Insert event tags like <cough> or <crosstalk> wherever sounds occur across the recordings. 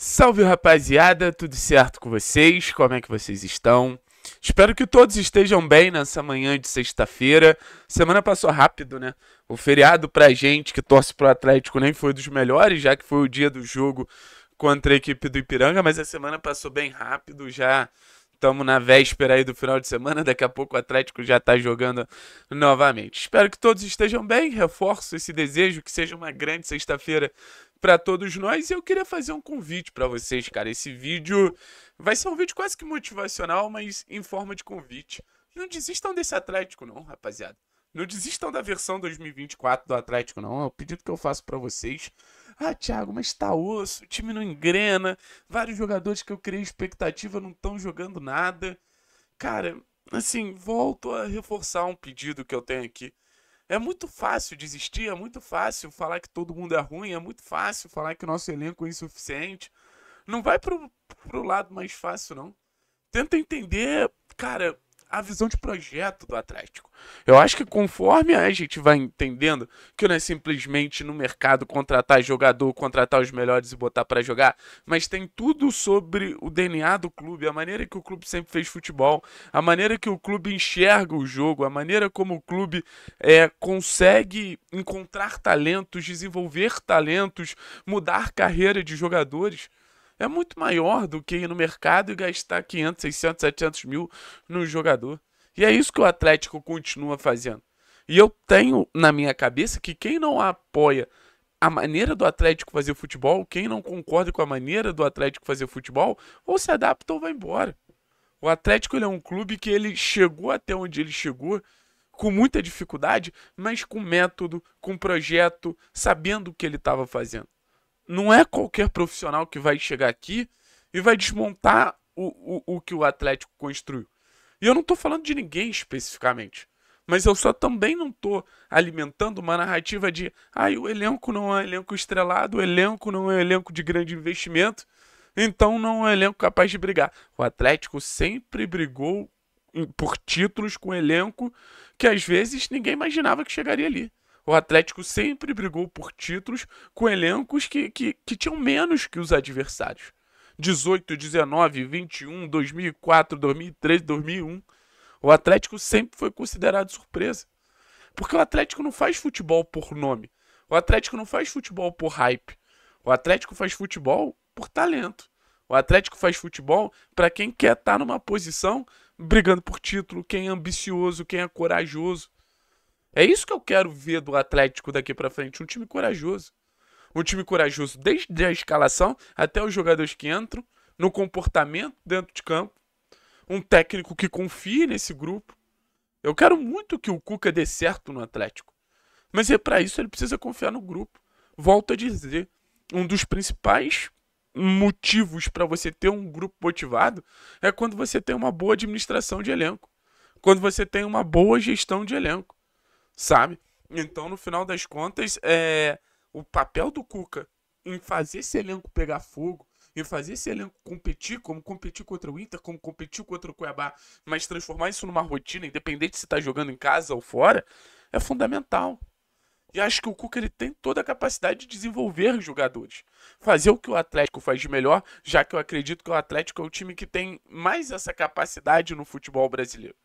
Salve rapaziada, tudo certo com vocês? Como é que vocês estão? Espero que todos estejam bem nessa manhã de sexta-feira. Semana passou rápido, né? O feriado pra gente que torce pro Atlético nem foi dos melhores, já que foi o dia do jogo contra a equipe do Ipiranga, mas a semana passou bem rápido, já estamos na véspera aí do final de semana, daqui a pouco o Atlético já tá jogando novamente. Espero que todos estejam bem, reforço esse desejo que seja uma grande sexta-feira para todos nós. E eu queria fazer um convite para vocês, cara. Esse vídeo vai ser um vídeo quase que motivacional, mas em forma de convite. Não desistam desse Atlético, não, rapaziada. Não desistam da versão 2024 do Atlético, não. É o pedido que eu faço para vocês. Ah, Thiago, mas tá osso, o time não engrena. Vários jogadores que eu criei expectativa não estão jogando nada. Cara, assim, volto a reforçar um pedido que eu tenho aqui. É muito fácil desistir, é muito fácil falar que todo mundo é ruim, é muito fácil falar que o nosso elenco é insuficiente. Não vai pro, pro lado mais fácil, não. Tenta entender, cara, a visão de projeto do Atlético. Eu acho que conforme a gente vai entendendo que não é simplesmente no mercado contratar jogador, contratar os melhores e botar para jogar, mas tem tudo sobre o DNA do clube, a maneira que o clube sempre fez futebol, a maneira que o clube enxerga o jogo, a maneira como o clube é, consegue encontrar talentos, desenvolver talentos, mudar carreira de jogadores é muito maior do que ir no mercado e gastar 500, 600, 700 mil no jogador. E é isso que o Atlético continua fazendo. E eu tenho na minha cabeça que quem não apoia a maneira do Atlético fazer futebol, quem não concorda com a maneira do Atlético fazer futebol, ou se adapta ou vai embora. O Atlético é um clube que ele chegou até onde ele chegou com muita dificuldade, mas com método, com projeto, sabendo o que ele estava fazendo não é qualquer profissional que vai chegar aqui e vai desmontar o, o, o que o Atlético construiu. E eu não estou falando de ninguém especificamente. Mas eu só também não estou alimentando uma narrativa de ai, ah, o elenco não é um elenco estrelado, o elenco não é um elenco de grande investimento, então não é um elenco capaz de brigar. O Atlético sempre brigou por títulos com um elenco que às vezes ninguém imaginava que chegaria ali. O Atlético sempre brigou por títulos com elencos que, que, que tinham menos que os adversários. 18, 19, 21, 2004, 2003, 2001. O Atlético sempre foi considerado surpresa. Porque o Atlético não faz futebol por nome. O Atlético não faz futebol por hype. O Atlético faz futebol por talento. O Atlético faz futebol para quem quer estar tá numa posição brigando por título, quem é ambicioso, quem é corajoso. É isso que eu quero ver do Atlético daqui para frente, um time corajoso. Um time corajoso desde a escalação até os jogadores que entram, no comportamento dentro de campo. Um técnico que confie nesse grupo. Eu quero muito que o Cuca dê certo no Atlético. Mas é para isso ele precisa confiar no grupo. Volto a dizer, um dos principais motivos para você ter um grupo motivado é quando você tem uma boa administração de elenco, quando você tem uma boa gestão de elenco sabe? Então, no final das contas, é o papel do Cuca em fazer esse elenco pegar fogo, em fazer esse elenco competir, como competir contra o Inter, como competir contra o Cuiabá, mas transformar isso numa rotina, independente se está jogando em casa ou fora, é fundamental. E acho que o Cuca ele tem toda a capacidade de desenvolver jogadores. Fazer o que o Atlético faz de melhor, já que eu acredito que o Atlético é o time que tem mais essa capacidade no futebol brasileiro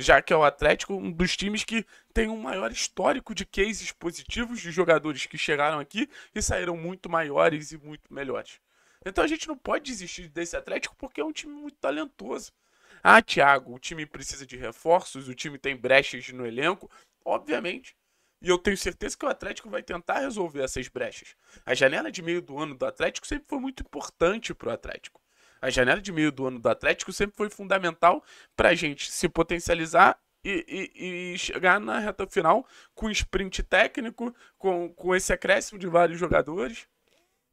já que é o Atlético um dos times que tem um maior histórico de cases positivos de jogadores que chegaram aqui e saíram muito maiores e muito melhores. Então a gente não pode desistir desse Atlético porque é um time muito talentoso. Ah, Thiago, o time precisa de reforços, o time tem brechas no elenco, obviamente. E eu tenho certeza que o Atlético vai tentar resolver essas brechas. A janela de meio do ano do Atlético sempre foi muito importante para o Atlético. A janela de meio do ano do Atlético sempre foi fundamental para a gente se potencializar e, e, e, chegar na reta final com sprint técnico, com, com esse acréscimo de vários jogadores.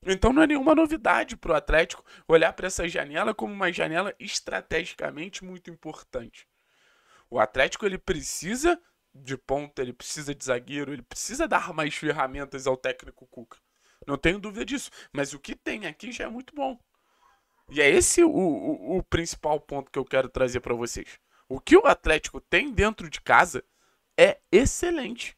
Então não é nenhuma novidade para o Atlético olhar para essa janela como uma janela estrategicamente muito importante. O Atlético ele precisa de ponta, ele precisa de zagueiro, ele precisa dar mais ferramentas ao técnico Cuca. Não tenho dúvida disso. Mas o que tem aqui já é muito bom. E é esse o, o, o principal ponto que eu quero trazer para vocês. O que o Atlético tem dentro de casa é excelente.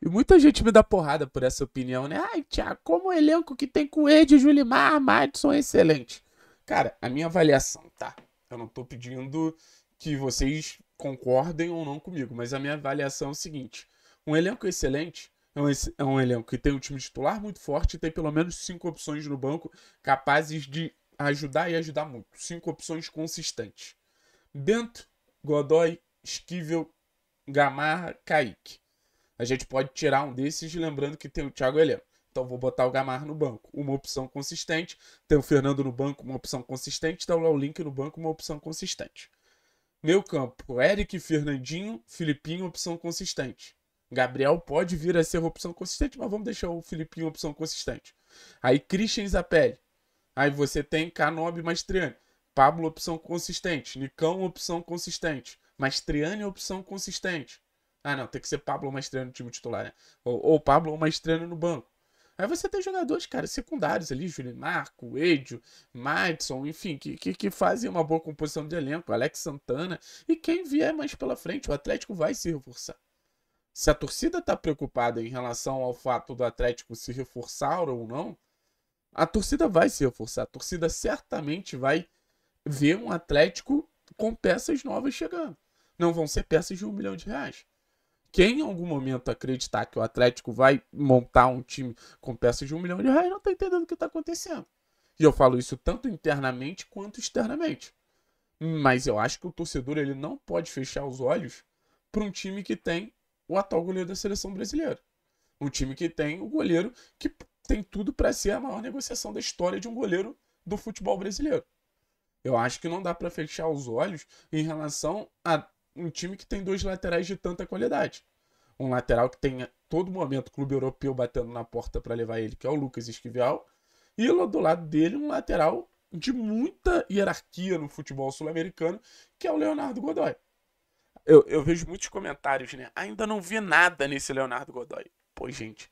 E muita gente me dá porrada por essa opinião, né? Ai, Thiago, como o elenco que tem com Ed, Julimar, Madison é excelente. Cara, a minha avaliação, tá? Eu não tô pedindo que vocês concordem ou não comigo, mas a minha avaliação é o seguinte: um elenco excelente é um, é um elenco que tem um time titular muito forte e tem pelo menos cinco opções no banco capazes de ajudar e ajudar muito. Cinco opções consistentes. Bento, Godoy, Esquivel, Gamarra, Kaique. A gente pode tirar um desses, lembrando que tem o Thiago Heleno. Então vou botar o Gamarra no banco, uma opção consistente. Tem o Fernando no banco, uma opção consistente. Tem o Link no banco, uma opção consistente. Meu campo, Eric, Fernandinho, Filipinho, opção consistente. Gabriel pode vir a ser opção consistente, mas vamos deixar o Filipinho opção consistente. Aí Christian Zapelli, Aí você tem Canobi Mastriani. Pablo, opção consistente. Nicão, opção consistente. Mastriani, é opção consistente. Ah, não, tem que ser Pablo ou Mastriani no time titular, né? Ou, ou Pablo ou Mastriani no banco. Aí você tem jogadores, cara, secundários ali, Julian Marco, Edio, Madison, enfim, que, que, que, fazem uma boa composição de elenco, Alex Santana, e quem vier mais pela frente, o Atlético vai se reforçar. Se a torcida está preocupada em relação ao fato do Atlético se reforçar ou não, a torcida vai se reforçar. A torcida certamente vai ver um Atlético com peças novas chegando. Não vão ser peças de um milhão de reais. Quem em algum momento acreditar que o Atlético vai montar um time com peças de um milhão de reais não está entendendo o que está acontecendo. E eu falo isso tanto internamente quanto externamente. Mas eu acho que o torcedor ele não pode fechar os olhos para um time que tem o atual goleiro da seleção brasileira. Um time que tem o goleiro que tem tudo para ser a maior negociação da história de um goleiro do futebol brasileiro. Eu acho que não dá para fechar os olhos em relação a um time que tem dois laterais de tanta qualidade. Um lateral que tem a todo momento clube europeu batendo na porta para levar ele, que é o Lucas Esquivel, e do lado dele um lateral de muita hierarquia no futebol sul-americano, que é o Leonardo Godoy. Eu, eu vejo muitos comentários, né? Ainda não vi nada nesse Leonardo Godoy. Pô, gente,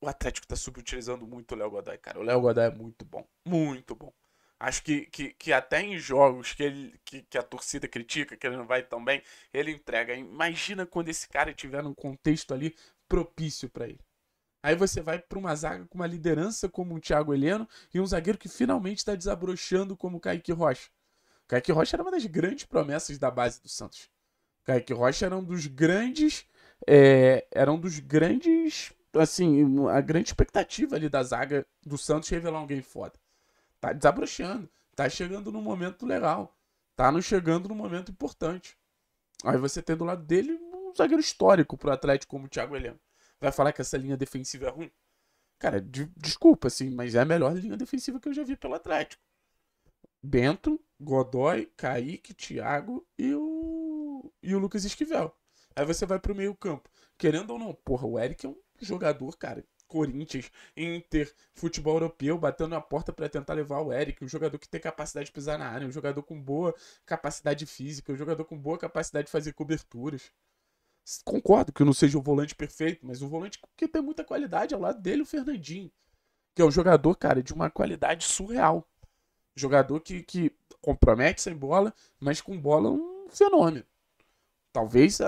o Atlético tá subutilizando muito o Léo Godoy, cara. O Léo Godoy é muito bom. Muito bom. Acho que, que, que até em jogos que, ele, que, que a torcida critica, que ele não vai tão bem, ele entrega. Imagina quando esse cara tiver num contexto ali propício para ele. Aí você vai para uma zaga com uma liderança como o Thiago Heleno e um zagueiro que finalmente está desabrochando como o Kaique Rocha. O Kaique Rocha era uma das grandes promessas da base do Santos. O Kaique Rocha era um dos grandes. É, era um dos grandes assim, a grande expectativa ali da zaga do Santos é revelar alguém foda. Tá desabrochando, tá chegando no momento legal, tá não chegando no momento importante. Aí você tem do lado dele um zagueiro histórico pro Atlético como o Thiago Heleno. Vai falar que essa linha defensiva é ruim? Cara, de, desculpa, assim, mas é a melhor linha defensiva que eu já vi pelo Atlético. Bento, Godoy, Kaique, Thiago e o, e o Lucas Esquivel. Aí você vai pro meio campo. Querendo ou não, porra, o Eric é um jogador, cara. Corinthians, Inter, futebol europeu, batendo na porta para tentar levar o Eric, um jogador que tem capacidade de pisar na área, um jogador com boa capacidade física, um jogador com boa capacidade de fazer coberturas. Concordo que não seja o volante perfeito, mas o volante que tem muita qualidade ao lado dele, o Fernandinho, que é um jogador, cara, de uma qualidade surreal. Jogador que, que compromete sem bola, mas com bola um fenômeno talvez a,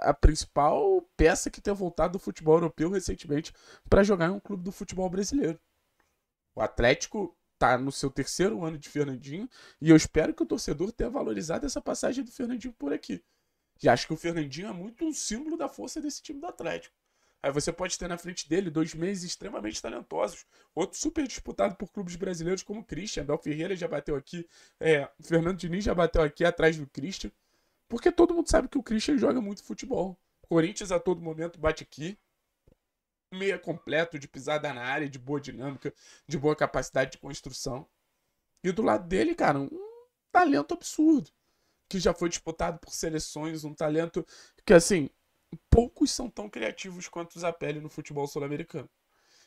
a principal peça que tenha voltado do futebol europeu recentemente para jogar em um clube do futebol brasileiro. O Atlético está no seu terceiro ano de Fernandinho e eu espero que o torcedor tenha valorizado essa passagem do Fernandinho por aqui. Já acho que o Fernandinho é muito um símbolo da força desse time do Atlético. Aí você pode ter na frente dele dois meses extremamente talentosos, outro super disputado por clubes brasileiros como o Christian, Abel Ferreira já bateu aqui, é, Fernando Diniz já bateu aqui atrás do Christian. Porque todo mundo sabe que o Christian joga muito futebol. Corinthians a todo momento bate aqui. Meia completo, de pisada na área, de boa dinâmica, de boa capacidade de construção. E do lado dele, cara, um talento absurdo. Que já foi disputado por seleções, um talento que, assim, poucos são tão criativos quanto o Zapelli no futebol sul-americano.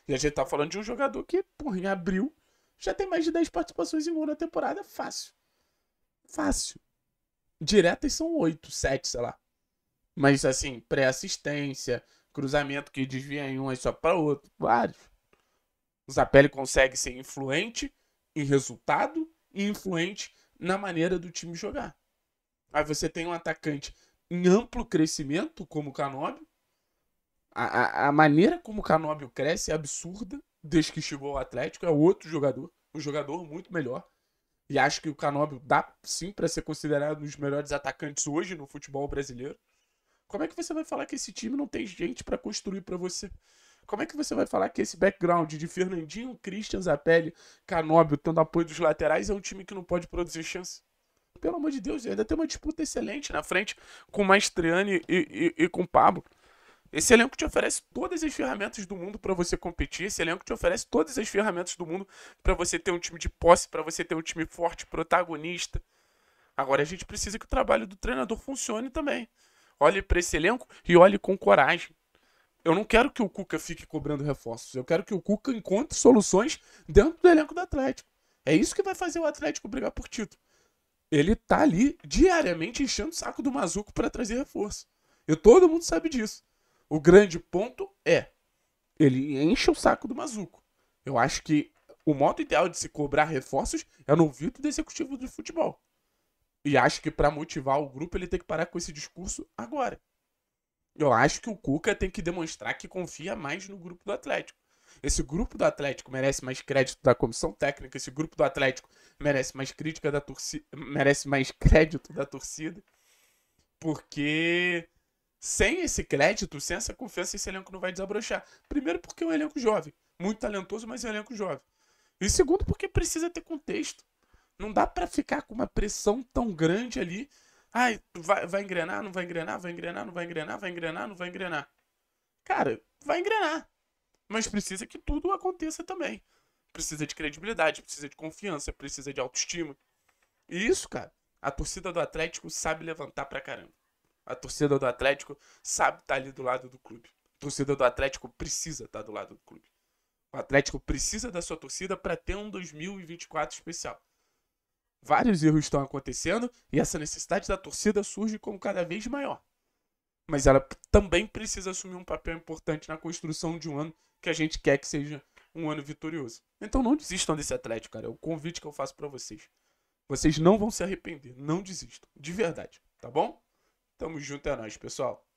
E a gente tá falando de um jogador que, porra, em abril já tem mais de 10 participações em gol na temporada, fácil. Fácil diretas são oito, sete, sei lá. Mas assim, pré-assistência, cruzamento que desvia em um aí só para outro, vários. O Zapelli consegue ser influente em resultado e influente na maneira do time jogar. Aí você tem um atacante em amplo crescimento, como o Canóbio. A, a, a maneira como o Canóbio cresce é absurda desde que chegou ao Atlético. É outro jogador, um jogador muito melhor. E acho que o Canóbio dá sim para ser considerado um dos melhores atacantes hoje no futebol brasileiro. Como é que você vai falar que esse time não tem gente para construir para você? Como é que você vai falar que esse background de Fernandinho, Christian Zapelli, Canóbio, tendo apoio dos laterais, é um time que não pode produzir chance? Pelo amor de Deus, ainda tem uma disputa excelente na frente com o Maestriani e, e, e com o Pablo. Esse elenco te oferece todas as ferramentas do mundo para você competir. Esse elenco te oferece todas as ferramentas do mundo para você ter um time de posse, para você ter um time forte, protagonista. Agora a gente precisa que o trabalho do treinador funcione também. Olhe para esse elenco e olhe com coragem. Eu não quero que o Cuca fique cobrando reforços. Eu quero que o Cuca encontre soluções dentro do elenco do Atlético. É isso que vai fazer o Atlético brigar por título. Ele tá ali diariamente enchendo o saco do Mazuco para trazer reforço. E todo mundo sabe disso. O grande ponto é, ele enche o saco do Mazuco. Eu acho que o modo ideal de se cobrar reforços é no vito do executivo do futebol. E acho que para motivar o grupo ele tem que parar com esse discurso agora. Eu acho que o Cuca tem que demonstrar que confia mais no grupo do Atlético. Esse grupo do Atlético merece mais crédito da comissão técnica, esse grupo do Atlético merece mais crítica da torcida, merece mais <laughs> crédito da torcida. Porque sem esse crédito, sem essa confiança, esse elenco não vai desabrochar. Primeiro, porque é um elenco jovem. Muito talentoso, mas é um elenco jovem. E segundo, porque precisa ter contexto. Não dá para ficar com uma pressão tão grande ali. Ai, vai, vai engrenar, não vai engrenar, vai engrenar, não vai engrenar, vai engrenar, não vai engrenar. Cara, vai engrenar. Mas precisa que tudo aconteça também. Precisa de credibilidade, precisa de confiança, precisa de autoestima. E isso, cara, a torcida do Atlético sabe levantar pra caramba. A torcida do Atlético sabe estar tá ali do lado do clube. A torcida do Atlético precisa estar tá do lado do clube. O Atlético precisa da sua torcida para ter um 2024 especial. Vários erros estão acontecendo e essa necessidade da torcida surge como cada vez maior. Mas ela também precisa assumir um papel importante na construção de um ano que a gente quer que seja um ano vitorioso. Então não desistam desse Atlético, cara. É o convite que eu faço para vocês. Vocês não vão se arrepender. Não desistam. De verdade. Tá bom? Tamo junto, é nóis, pessoal.